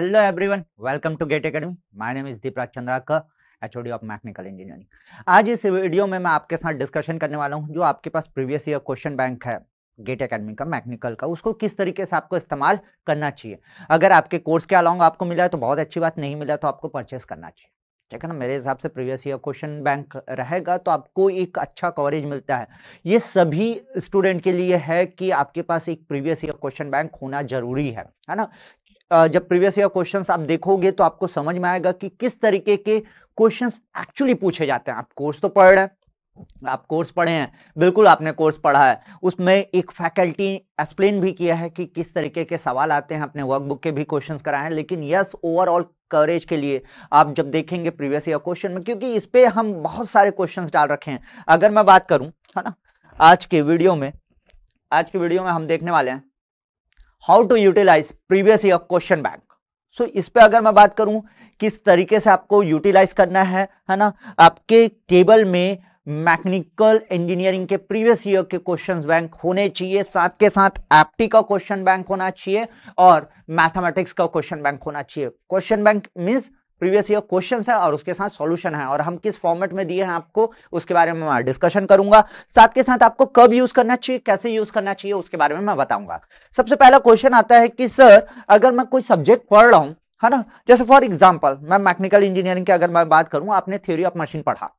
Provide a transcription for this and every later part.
Hello everyone, welcome to Gate Academy. My name is Deepak Chandrakar, HOD of mechanical engineering आज इस video में मैं आपके साथ डिस्कशन करने वाला हूं जो आपके पास प्रीवियस ईयर क्वेश्चन बैंक है गेट एकेडमी का मैकेनिकल का उसको किस तरीके से आपको इस्तेमाल करना चाहिए अगर आपके कोर्स के अलाउंग आपको मिला है तो बहुत अच्छी बात नहीं मिला तो आपको परचेस करना चाहिए ठीक है ना मेरे हिसाब से प्रीवियस ईयर क्वेश्चन बैंक रहेगा तो आपको एक अच्छा कवरेज मिलता है ये सभी स्टूडेंट के लिए है कि आपके पास एक प्रीवियस ईयर क्वेश्चन बैंक होना जरूरी है है ना जब प्रीवियस ईयर क्वेश्चंस आप देखोगे तो आपको समझ में आएगा कि किस तरीके के क्वेश्चंस एक्चुअली पूछे जाते हैं आप कोर्स तो पढ़ रहे हैं आप कोर्स पढ़े हैं बिल्कुल आपने कोर्स पढ़ा है उसमें एक फैकल्टी एक्सप्लेन भी किया है कि किस तरीके के सवाल आते हैं अपने वर्कबुक के भी क्वेश्चंस कराए हैं लेकिन यस ओवरऑल कवरेज के लिए आप जब देखेंगे प्रीवियस ईयर क्वेश्चन में क्योंकि इस पर हम बहुत सारे क्वेश्चन डाल रखे हैं अगर मैं बात करूँ है ना आज के वीडियो में आज के वीडियो में हम देखने वाले हैं how to utilise previous year question bank so इस पे अगर मैं बात करूं किस तरीके से आपको यूटिलाइज करना है है ना आपके टेबल में मैकेनिकल इंजीनियरिंग के प्रीवियस ईयर के क्वेश्चंस बैंक होने चाहिए साथ के साथ एप्टी का क्वेश्चन बैंक होना चाहिए और मैथमेटिक्स का क्वेश्चन बैंक होना चाहिए question bank means previous year questions है और उसके साथ सॉल्यूशन है और हम किस फॉर्मेट में दिए हैं आपको उसके बारे में मैं डिस्कशन करूंगा साथ के साथ आपको कब यूज करना चाहिए कैसे यूज करना चाहिए उसके बारे में मैं बताऊंगा सबसे पहला क्वेश्चन आता है कि सर अगर मैं कोई सब्जेक्ट पढ़ रहा हूँ है ना जैसे फॉर एग्जाम्पल मैं मैकेनिकल इंजीनियरिंग की अगर मैं बात करूं आपने थ्योरी ऑफ मशीन पढ़ा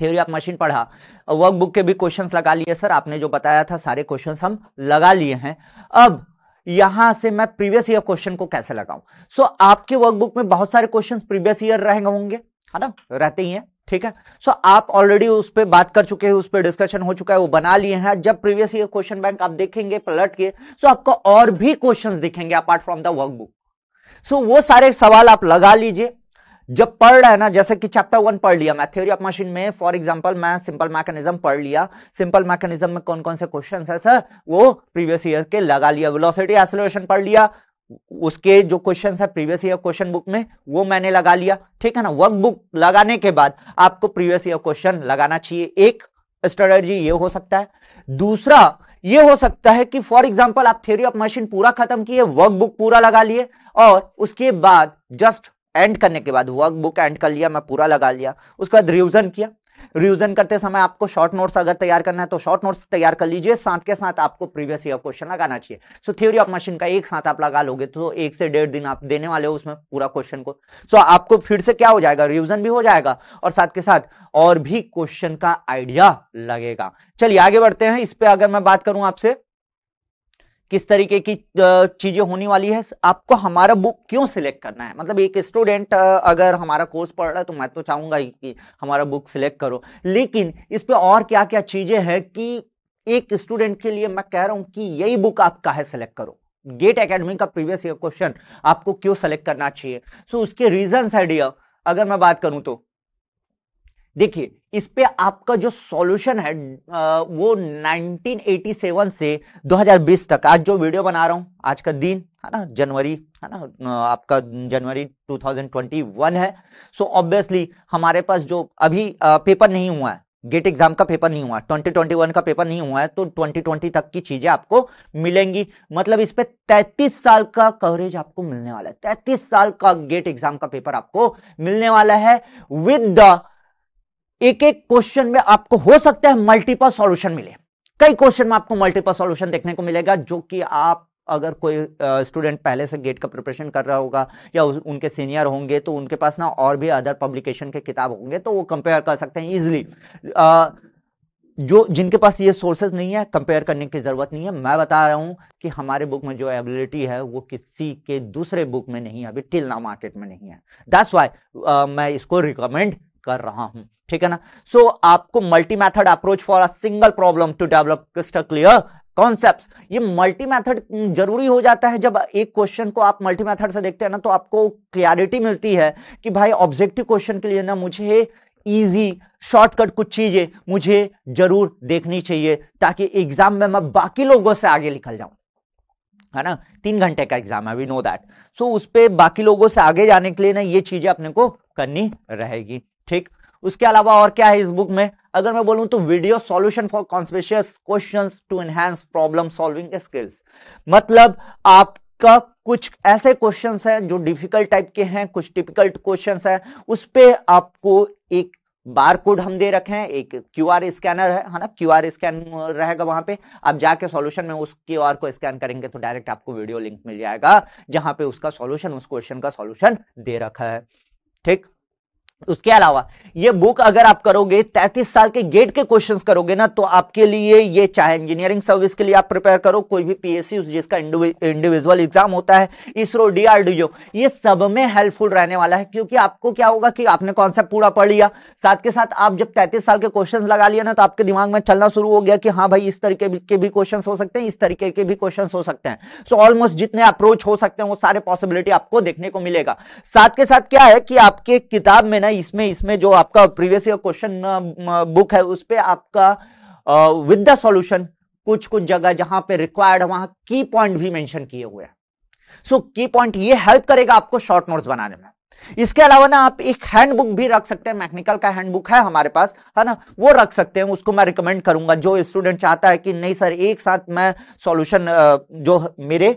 थ्योरी ऑफ मशीन पढ़ा वर्कबुक के भी क्वेश्चंस लगा लिए सर आपने जो बताया था सारे क्वेश्चंस हम लगा लिए हैं अब यहां से मैं प्रीवियस ईयर क्वेश्चन को कैसे लगाऊं सो so, आपके वर्कबुक में बहुत सारे क्वेश्चन प्रीवियस ईयर रहेंगे होंगे है ना रहते ही हैं ठीक है सो so, आप ऑलरेडी उस पर बात कर चुके हैं उस पर डिस्कशन हो चुका है वो बना लिए हैं जब प्रीवियस ईयर क्वेश्चन बैंक आप देखेंगे पलट के सो so आपको और भी क्वेश्चन दिखेंगे apart from the work so वो सारे सवाल आप लगा लीजिए जब पढ़ रहा है ना जैसे कि चैप्टर वन पढ़ लिया मैं थ्योरी ऑफ मशीन में फॉर एग्जांपल मैं सिंपल मैकेनिज्म पढ़ लिया सिंपल मैकेनिज्म में कौन कौन से क्वेश्चंस है सर वो प्रीवियस ईयर के लगा लिया वेलोसिटी एक्सेलरेशन पढ़ लिया उसके जो क्वेश्चंस है प्रीवियस ईयर क्वेश्चन बुक में वो मैंने लगा लिया ठीक है ना वर्क बुक लगाने के बाद आपको प्रीवियस ईयर क्वेश्चन लगाना चाहिए एक स्ट्रेटजी ये हो सकता है दूसरा ये हो सकता है कि फॉर एग्जाम्पल आप थ्योरी ऑफ मशीन पूरा खत्म किए बुक पूरा लगा लिए और उसके बाद जस्ट एंड करने के बाद वर्क बुक एंड कर लिया मैं पूरा लगा लिया उसके बाद रिविजन किया रिविजन करते समय आपको शॉर्ट नोट्स अगर तैयार करना है तो शॉर्ट नोट्स तैयार कर लीजिए साथ के साथ आपको प्रीवियस ईयर क्वेश्चन लगाना चाहिए सो थ्योरी ऑफ मशीन का एक साथ आप लगा लोगे तो एक से डेढ़ दिन आप देने वाले हो उसमें पूरा क्वेश्चन को सो so, आपको फिर से क्या हो जाएगा रिविजन भी हो जाएगा और साथ के साथ और भी क्वेश्चन का आइडिया लगेगा चलिए आगे बढ़ते हैं इस पर अगर मैं बात करूं आपसे किस तरीके की चीज़ें होने वाली है आपको हमारा बुक क्यों सिलेक्ट करना है मतलब एक स्टूडेंट अगर हमारा कोर्स पढ़ रहा है तो मैं तो चाहूंगा कि हमारा बुक सिलेक्ट करो लेकिन इस पर और क्या क्या चीज़ें हैं कि एक स्टूडेंट के लिए मैं कह रहा हूं कि यही बुक आप काहे सिलेक्ट करो गेट एकेडमी का प्रीवियस ईयर क्वेश्चन आपको क्यों सेलेक्ट करना चाहिए सो so, उसके रीजन है डियर अगर मैं बात करूँ तो देखिए इस पे आपका जो सॉल्यूशन है वो 1987 से 2020 तक आज जो वीडियो बना रहा हूं आज का दिन है ना जनवरी है ना आपका जनवरी 2021 है सो so ऑब्वियसली हमारे पास जो अभी पेपर नहीं हुआ है गेट एग्जाम e का पेपर नहीं हुआ 2021 का पेपर नहीं हुआ है तो 2020 तक की चीजें आपको मिलेंगी मतलब इस पर 33 साल का कवरेज आपको मिलने वाला है 33 साल का गेट एग्जाम e का पेपर आपको मिलने वाला है विद द एक एक क्वेश्चन में आपको हो सकता है मल्टीपल सॉल्यूशन मिले कई क्वेश्चन में आपको मल्टीपल सॉल्यूशन देखने को मिलेगा जो कि आप अगर कोई स्टूडेंट पहले से गेट का प्रिपरेशन कर रहा होगा या उनके सीनियर होंगे तो उनके पास ना और भी अदर पब्लिकेशन के किताब होंगे तो वो कंपेयर कर सकते हैं इजिली जो जिनके पास ये सोर्सेज नहीं है कंपेयर करने की ज़रूरत नहीं है मैं बता रहा हूं कि हमारे बुक में जो एबिलिटी है वो किसी के दूसरे बुक में नहीं है अभी टिल ना मार्केट में नहीं है दैट्स वाई uh, मैं इसको रिकमेंड कर रहा हूं ठीक है ना सो so, आपको multi method approach for a single problem to develop crystal clear concept ये मल्टी मैथड जरूरी हो जाता है जब एक क्वेश्चन को आप मल्टी मैथड से देखते हैं ना तो आपको क्लियरिटी मिलती है कि भाई ऑब्जेक्टिव क्वेश्चन के लिए ना मुझे इजी शॉर्टकट कुछ चीजें मुझे जरूर देखनी चाहिए ताकि एग्जाम में मैं बाकी लोगों से आगे निकल जाऊं है ना तीन घंटे का एग्जाम है वी नो दैट सो उस पर बाकी लोगों से आगे जाने के लिए ना ये चीजें अपने को करनी रहेगी ठीक उसके अलावा और क्या है इस बुक में अगर मैं बोलूं तो video solution for conspicuous questions to enhance problem solving skills मतलब आपका कुछ ऐसे क्वेश्चंस हैं जो डिफिकल्ट टाइप के हैं कुछ डिफिकल्ट क्वेश्चंस हैं उस पर आपको एक बार कोड हम दे रखे हैं एक क्यू आर स्कैनर है है ना क्यू आर स्कैन रहेगा वहां पे आप जाके सॉल्यूशन में उस क्यू आर को स्कैन करेंगे तो डायरेक्ट आपको वीडियो लिंक मिल जाएगा जहां पे उसका सॉल्यूशन उस क्वेश्चन का सॉल्यूशन दे रखा है ठीक उसके अलावा ये बुक अगर आप करोगे 33 साल के गेट के क्वेश्चंस करोगे ना तो आपके लिए ये चाहे इंजीनियरिंग सर्विस के लिए आप प्रिपेयर करो कोई भी पीएससी जिसका इंडिविजुअल एग्जाम होता है इसरो डीआरडीओ ये सब में हेल्पफुल रहने वाला है क्योंकि आपको क्या होगा कि आपने कॉन्सेप्ट पूरा पढ़ लिया साथ के साथ आप जब तैतीस साल के क्वेश्चन लगा लिया ना तो आपके दिमाग में चलना शुरू हो गया कि हाँ भाई इस तरीके के भी क्वेश्चन हो सकते हैं इस तरीके के भी क्वेश्चन हो सकते हैं सो ऑलमोस्ट जितने अप्रोच हो सकते हैं वो सारे पॉसिबिलिटी आपको देखने को मिलेगा साथ के साथ क्या है कि आपके किताब में ना है इसमें इसमें जो आपका प्रीवियस ईयर क्वेश्चन बुक है उस पर आपका विद द सॉल्यूशन कुछ कुछ जगह जहां पे रिक्वायर्ड वहां की पॉइंट भी मेंशन किए हुए हैं सो की पॉइंट ये हेल्प करेगा आपको शॉर्ट नोट्स बनाने में इसके अलावा ना आप एक हैंडबुक भी रख सकते हैं मैकेनिकल का हैंडबुक है हमारे पास है ना वो रख सकते हैं उसको मैं रिकमेंड करूंगा जो स्टूडेंट चाहता है कि नहीं सर एक साथ मैं सॉल्यूशन जो मेरे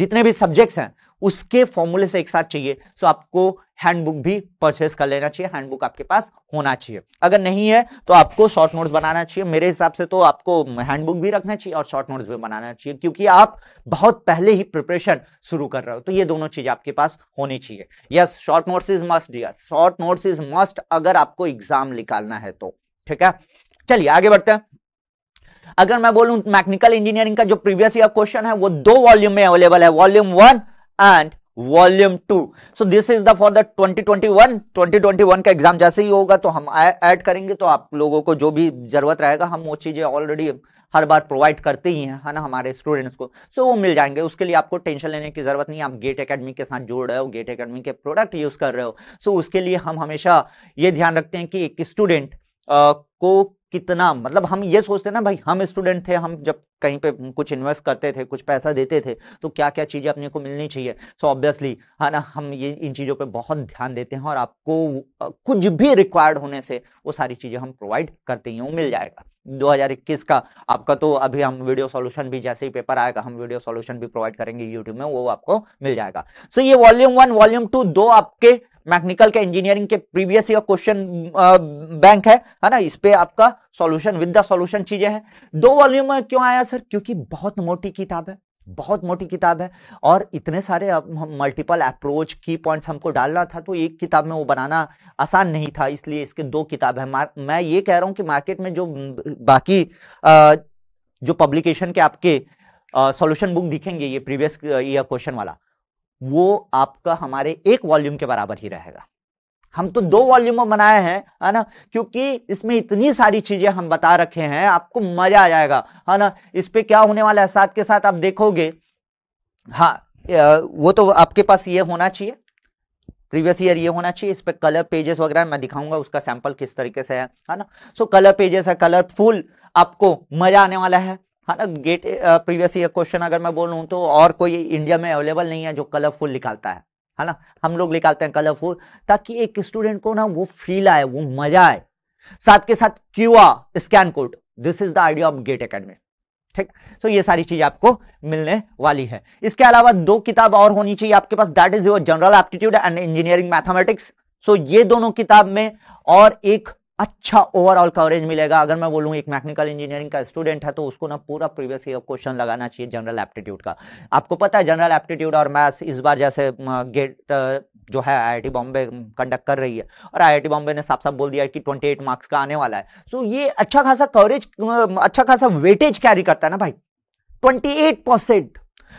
जितने भी सब्जेक्ट्स हैं उसके फॉर्मूले से एक साथ चाहिए सो आपको हैंडबुक भी परचेस कर लेना चाहिए हैंडबुक आपके पास होना चाहिए अगर नहीं है तो आपको शॉर्ट नोट्स बनाना चाहिए मेरे हिसाब से तो आपको हैंडबुक भी रखना चाहिए और शॉर्ट नोट्स भी बनाना चाहिए क्योंकि आप बहुत पहले ही प्रिपरेशन शुरू कर रहे हो तो ये दोनों चीज़ आपके पास होनी चाहिए yes short notes is must yes short notes is must अगर आपको एग्जाम निकालना है तो ठीक है चलिए आगे बढ़ते हैं अगर मैं बोलूं मैकेनिकल इंजीनियरिंग का जो प्रीवियस ईयर क्वेश्चन है वो दो वॉल्यूम में अवेलेबल है volume one and volume two so this is the for the 2021 2021 का एग्जाम जैसे ही होगा तो हम ऐड करेंगे तो आप लोगों को जो भी जरूरत रहेगा हम वो चीज़ें ऑलरेडी हर बार प्रोवाइड करते ही हैं है ना हमारे स्टूडेंट्स को सो so, वो मिल जाएंगे उसके लिए आपको टेंशन लेने की ज़रूरत नहीं आप गेट अकेडमी के साथ जोड़ रहे हो गेट अकेडमी के प्रोडक्ट यूज़ कर रहे हो सो so, उसके लिए हम हमेशा ये ध्यान रखते हैं कि एक स्टूडेंट को कितना मतलब हम ये सोचते ना भाई हम स्टूडेंट थे हम जब कहीं पे कुछ इन्वेस्ट करते थे कुछ पैसा देते थे तो क्या क्या चीज़ें अपने को मिलनी चाहिए सो ऑब्वियसली है ना हम ये इन चीज़ों पे बहुत ध्यान देते हैं और आपको कुछ भी रिक्वायर्ड होने से वो सारी चीज़ें हम प्रोवाइड करते ही मिल जाएगा 2021 का आपका तो अभी हम वीडियो सॉल्यूशन भी जैसे ही पेपर आएगा हम वीडियो सॉल्यूशन भी प्रोवाइड करेंगे यूट्यूब में वो आपको मिल जाएगा सो so ये वॉल्यूम वन वॉल्यूम टू दो आपके मैकेनिकल के इंजीनियरिंग के प्रीवियस ईयर क्वेश्चन बैंक है है ना इस पे आपका सॉल्यूशन विद द सॉल्यूशन चीजें हैं दो वॉल्यूम में क्यों आया सर क्योंकि बहुत मोटी किताब है बहुत मोटी किताब है और इतने सारे मल्टीपल अप्रोच की पॉइंट्स हमको डालना था तो एक किताब में वो बनाना आसान नहीं था इसलिए इसके दो किताब है मैं ये कह रहा हूँ कि मार्केट में जो बाकी आ, जो पब्लिकेशन के आपके सॉल्यूशन बुक दिखेंगे ये प्रीवियस ईयर क्वेश्चन वाला वो आपका हमारे एक वॉल्यूम के बराबर ही रहेगा हम तो दो वॉल्यूम बनाए हैं है ना क्योंकि इसमें इतनी सारी चीजें हम बता रखे हैं आपको मजा आ जाएगा है ना इस पर क्या होने वाला है साथ के साथ आप देखोगे हाँ वो तो आपके पास ये होना चाहिए प्रीवियस ईयर ये होना चाहिए इस पर कलर पेजेस वगैरह मैं दिखाऊंगा उसका सैंपल किस तरीके से है है ना सो कलर पेजेस है कलरफुल आपको मजा आने वाला है हाँ ना गेट प्रीवियस ईयर क्वेश्चन अगर मैं बोलूँ तो और कोई इंडिया में अवेलेबल नहीं है जो कलरफुल निकालता है है ना हम लोग निकालते हैं कलरफुल ताकि एक स्टूडेंट को ना वो फील आए वो मजा आए साथ के साथ Q scan code this is the idea of GATE academy ठीक सो ये सारी चीज आपको मिलने वाली है इसके अलावा दो किताब और होनी चाहिए आपके पास that is your general aptitude and engineering mathematics so ये दोनों किताब में और एक अच्छा ओवरऑल कवरेज मिलेगा अगर मैं बोलूँ एक मैकेनिकल इंजीनियरिंग का स्टूडेंट है तो उसको ना पूरा प्रीवियस ईयर क्वेश्चन लगाना चाहिए जनरल एप्टीट्यूड का आपको पता है जनरल एप्टीट्यूड और मैथ्स इस बार जैसे गेट जो है आईआईटी बॉम्बे कंडक्ट कर रही है और आईआईटी बॉम्बे ने साफ साफ बोल दिया कि 28 मार्क्स का आने वाला है सो ये अच्छा खासा कवरेज अच्छा खासा वेटेज कैरी करता है ना भाई 28 परसेंट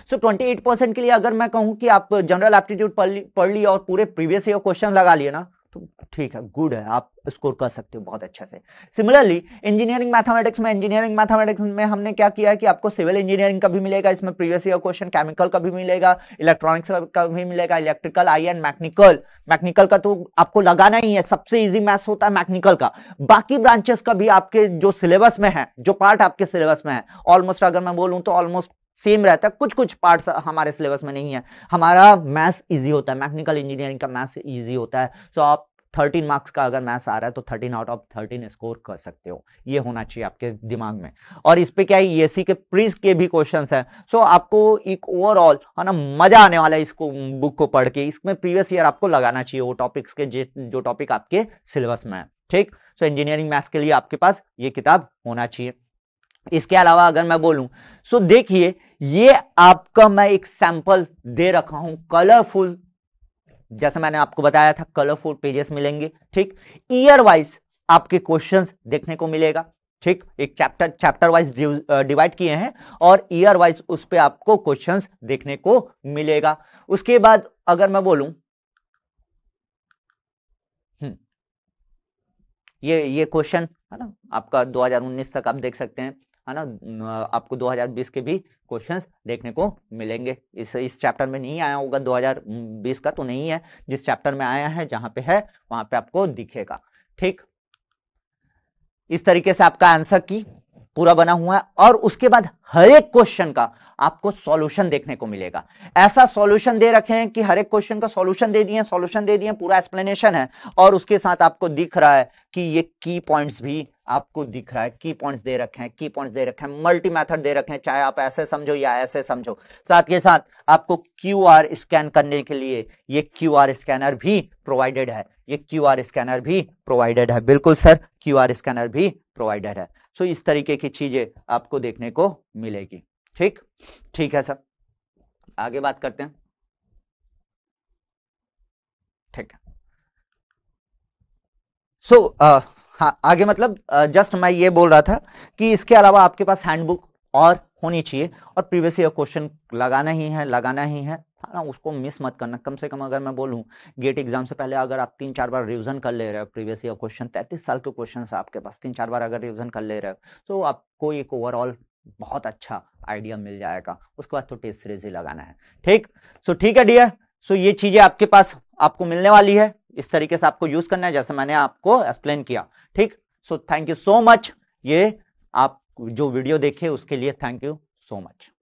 सो so, 28 परसेंट के लिए अगर मैं कहूँ कि आप जनरल एप्टीट्यूड पढ़ ली और पूरे प्रीवियस ईयर क्वेश्चन लगा लिए ना तो ठीक है गुड है आप स्कोर कर सकते हो बहुत अच्छे से सिमिलरली इंजीनियरिंग मैथमेटिक्स में इंजीनियरिंग मैथमेटिक्स में हमने क्या किया है कि आपको सिविल इंजीनियरिंग का भी मिलेगा इसमें प्रीवियस ईयर क्वेश्चन केमिकल का भी मिलेगा इलेक्ट्रॉनिक्स का भी मिलेगा electrical I and mechanical mechanical का तो आपको लगाना ही है सबसे ईजी मैथ्स होता है मैकनिकल का बाकी ब्रांचेस का भी आपके जो सिलेबस में है जो पार्ट आपके सिलेबस में है ऑलमोस्ट अगर मैं बोलूँ तो ऑलमोस्ट सेम रहता है कुछ कुछ पार्ट्स हमारे सिलेबस में नहीं है हमारा मैथ्स इजी होता है मैकेनिकल इंजीनियरिंग का मैथ्स इजी होता है सो आप थर्टीन मार्क्स का अगर मैथ्स आ रहा है तो thirteen out of thirteen score कर सकते हो ये होना चाहिए आपके दिमाग में और इस पे क्या है ईएससी के प्रीस के भी क्वेश्चन हैं सो so, आपको एक ओवरऑल है ना मजा आने वाला है इसको बुक को पढ़ के इसमें प्रीवियस ईयर आपको लगाना चाहिए वो टॉपिक्स के जो टॉपिक आपके सिलेबस में है ठीक सो इंजीनियरिंग मैथ्स के लिए आपके पास ये किताब होना चाहिए इसके अलावा अगर मैं बोलूं सो देखिए ये आपका मैं एक सैंपल दे रखा हूं कलरफुल जैसे मैंने आपको बताया था कलरफुल पेजेस मिलेंगे ठीक ईयर वाइज आपके क्वेश्चंस देखने को मिलेगा ठीक एक चैप्टर चैप्टर वाइज डिवाइड किए हैं और ईयर वाइज उस पर आपको क्वेश्चंस देखने को मिलेगा उसके बाद अगर मैं बोलूं हम्म, ये ये क्वेश्चन है ना आपका 2019 तक आप देख सकते हैं है ना आपको 2020 के भी क्वेश्चंस देखने को मिलेंगे इस इस चैप्टर में नहीं आया होगा 2020 का तो नहीं है जिस चैप्टर में आया है जहां पे है वहां पे आपको दिखेगा ठीक इस तरीके से आपका आंसर की पूरा बना हुआ है और उसके बाद हर एक क्वेश्चन का आपको सॉल्यूशन देखने को मिलेगा ऐसा सॉल्यूशन दे रखे हैं कि हर एक क्वेश्चन का सॉल्यूशन दे दिए सॉल्यूशन दे दिए पूरा एक्सप्लेनेशन है और उसके साथ आपको दिख रहा है कि ये की पॉइंट्स भी आपको दिख रहा है की पॉइंट्स दे रखे हैं की पॉइंट्स दे रखे हैं मल्टी मैथड दे रखे हैं चाहे आप ऐसे समझो या ऐसे समझो साथ के साथ आपको क्यू स्कैन करने के लिए ये क्यू स्कैनर भी प्रोवाइडेड है ये क्यू स्कैनर भी प्रोवाइडेड है बिल्कुल सर क्यू स्कैनर भी प्रोवाइडेड है सो इस तरीके की चीजें आपको देखने को मिलेगी ठीक ठीक है सर आगे बात करते हैं ठीक है सो so, हाँ आगे मतलब जस्ट मैं ये बोल रहा था कि इसके अलावा आपके पास हैंडबुक और होनी चाहिए और प्रीवियस ईयर क्वेश्चन लगाना ही है लगाना ही है है हाँ, ना उसको मिस मत करना कम से कम अगर मैं बोलूँ गेट एग्जाम से पहले अगर आप तीन चार बार रिविजन कर ले रहे हो प्रीवियस ईयर क्वेश्चन तैतीस साल के क्वेश्चन आपके पास तीन चार बार अगर रिविजन कर ले रहे हो तो आपको एक ओवरऑल बहुत अच्छा आइडिया मिल जाएगा उसके बाद तो टेस्ट सीरीज ही लगाना है ठीक सो ठीक है डियर सो ये चीजें आपके पास आपको मिलने वाली है इस तरीके से आपको यूज करना है जैसे मैंने आपको एक्सप्लेन किया ठीक so thank you so much ये आप जो वीडियो देखे उसके लिए थैंक यू सो मच